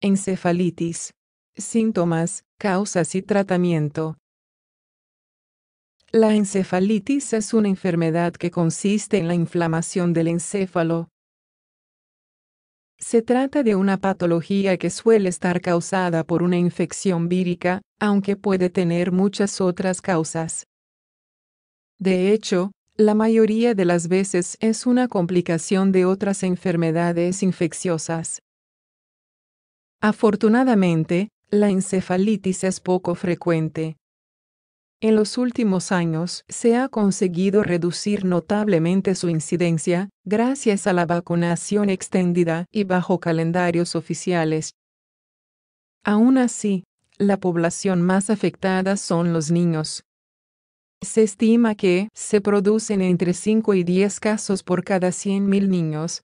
Encefalitis. Síntomas, causas y tratamiento. La encefalitis es una enfermedad que consiste en la inflamación del encéfalo. Se trata de una patología que suele estar causada por una infección vírica, aunque puede tener muchas otras causas. De hecho, la mayoría de las veces es una complicación de otras enfermedades infecciosas. Afortunadamente, la encefalitis es poco frecuente. En los últimos años se ha conseguido reducir notablemente su incidencia, gracias a la vacunación extendida y bajo calendarios oficiales. Aún así, la población más afectada son los niños, se estima que se producen entre 5 y 10 casos por cada 100.000 niños.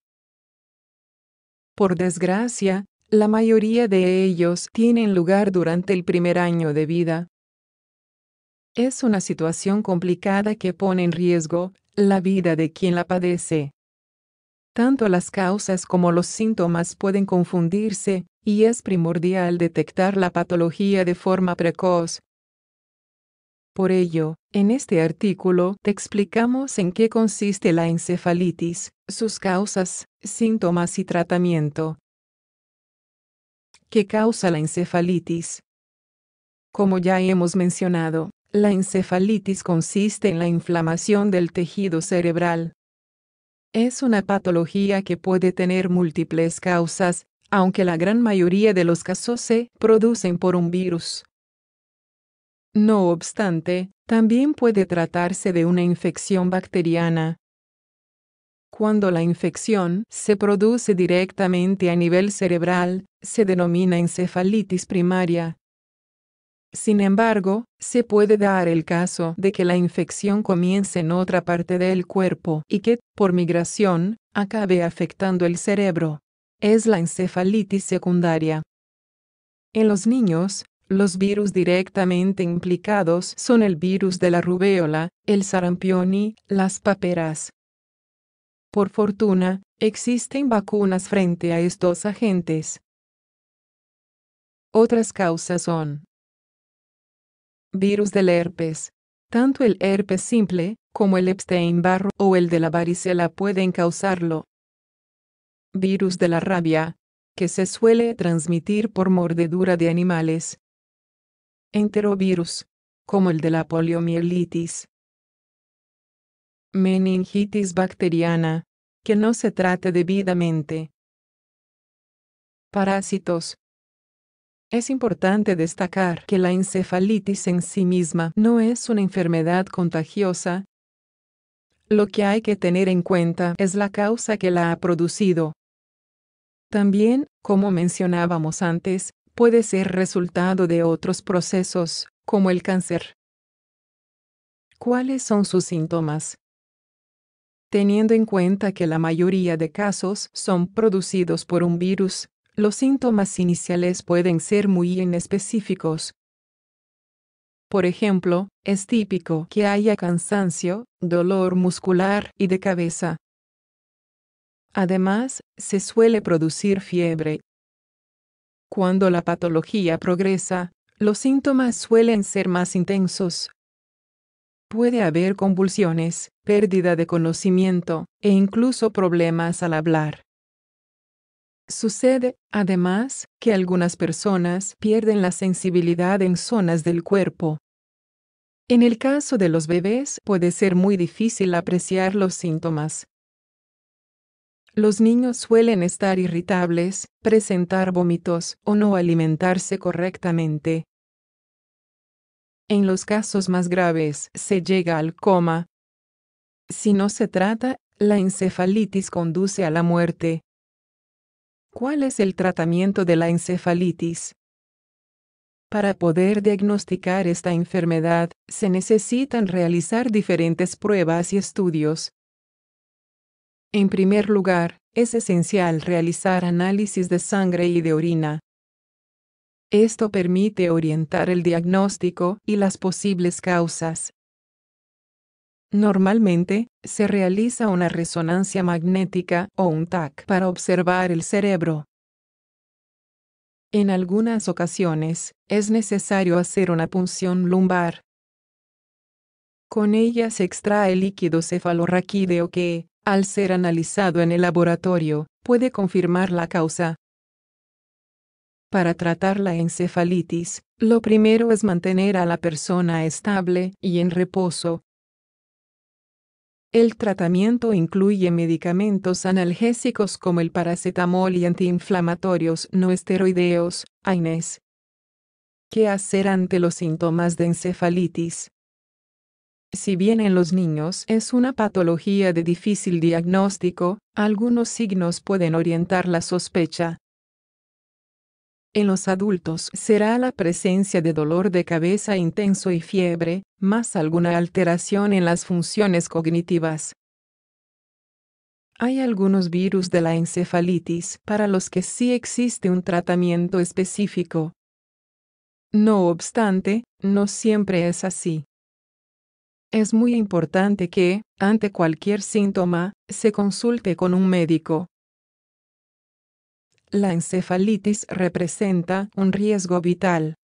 Por desgracia, la mayoría de ellos tienen lugar durante el primer año de vida. Es una situación complicada que pone en riesgo la vida de quien la padece. Tanto las causas como los síntomas pueden confundirse, y es primordial detectar la patología de forma precoz, por ello, en este artículo te explicamos en qué consiste la encefalitis, sus causas, síntomas y tratamiento. ¿Qué causa la encefalitis? Como ya hemos mencionado, la encefalitis consiste en la inflamación del tejido cerebral. Es una patología que puede tener múltiples causas, aunque la gran mayoría de los casos se producen por un virus. No obstante, también puede tratarse de una infección bacteriana. Cuando la infección se produce directamente a nivel cerebral, se denomina encefalitis primaria. Sin embargo, se puede dar el caso de que la infección comience en otra parte del cuerpo y que, por migración, acabe afectando el cerebro. Es la encefalitis secundaria. En los niños, los virus directamente implicados son el virus de la rubéola, el sarampión y las paperas. Por fortuna, existen vacunas frente a estos agentes. Otras causas son virus del herpes. Tanto el herpes simple, como el Epstein-Barr o el de la varicela pueden causarlo. Virus de la rabia, que se suele transmitir por mordedura de animales enterovirus, como el de la poliomielitis. Meningitis bacteriana, que no se trate debidamente. Parásitos. Es importante destacar que la encefalitis en sí misma no es una enfermedad contagiosa. Lo que hay que tener en cuenta es la causa que la ha producido. También, como mencionábamos antes, puede ser resultado de otros procesos, como el cáncer. ¿Cuáles son sus síntomas? Teniendo en cuenta que la mayoría de casos son producidos por un virus, los síntomas iniciales pueden ser muy inespecíficos. Por ejemplo, es típico que haya cansancio, dolor muscular y de cabeza. Además, se suele producir fiebre cuando la patología progresa, los síntomas suelen ser más intensos. Puede haber convulsiones, pérdida de conocimiento e incluso problemas al hablar. Sucede, además, que algunas personas pierden la sensibilidad en zonas del cuerpo. En el caso de los bebés puede ser muy difícil apreciar los síntomas, los niños suelen estar irritables, presentar vómitos o no alimentarse correctamente. En los casos más graves se llega al coma. Si no se trata, la encefalitis conduce a la muerte. ¿Cuál es el tratamiento de la encefalitis? Para poder diagnosticar esta enfermedad, se necesitan realizar diferentes pruebas y estudios, en primer lugar, es esencial realizar análisis de sangre y de orina. Esto permite orientar el diagnóstico y las posibles causas. Normalmente, se realiza una resonancia magnética o un TAC para observar el cerebro. En algunas ocasiones, es necesario hacer una punción lumbar. Con ella se extrae líquido cefalorraquídeo que, al ser analizado en el laboratorio, puede confirmar la causa. Para tratar la encefalitis, lo primero es mantener a la persona estable y en reposo. El tratamiento incluye medicamentos analgésicos como el paracetamol y antiinflamatorios no esteroideos, AINES. ¿Qué hacer ante los síntomas de encefalitis? Si bien en los niños es una patología de difícil diagnóstico, algunos signos pueden orientar la sospecha. En los adultos será la presencia de dolor de cabeza intenso y fiebre, más alguna alteración en las funciones cognitivas. Hay algunos virus de la encefalitis para los que sí existe un tratamiento específico. No obstante, no siempre es así. Es muy importante que, ante cualquier síntoma, se consulte con un médico. La encefalitis representa un riesgo vital.